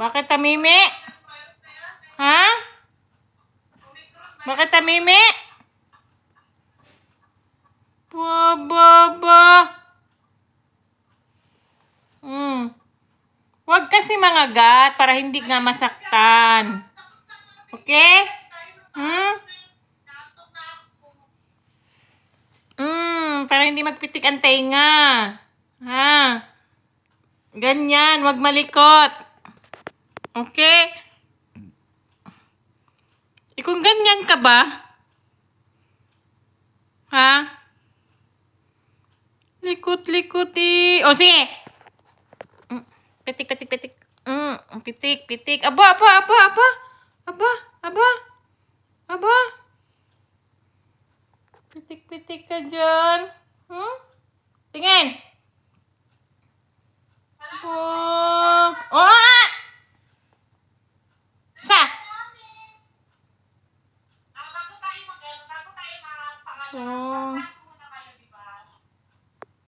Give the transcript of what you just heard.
Bakit tamimi? Ha? Bakit tamimi? Ba, ba, ba. Hmm. Huwag kasi mga gat para hindi nga masaktan. Okay? Hmm? Hmm, para hindi magpitik ang tenga. Ha? Ganyan, huwag malikot. Oke. Okay. Ikong ganyan ka ba? Ha? Likut-likuti. Oh, sige. Mm, pitik, pitik, pitik. Mm, pitik, pitik. Aba, apa, apa, apa? Aba, aba. Aba. Pitik-pitik ka dyan. Hmm? Tingin. Salamat. 哦。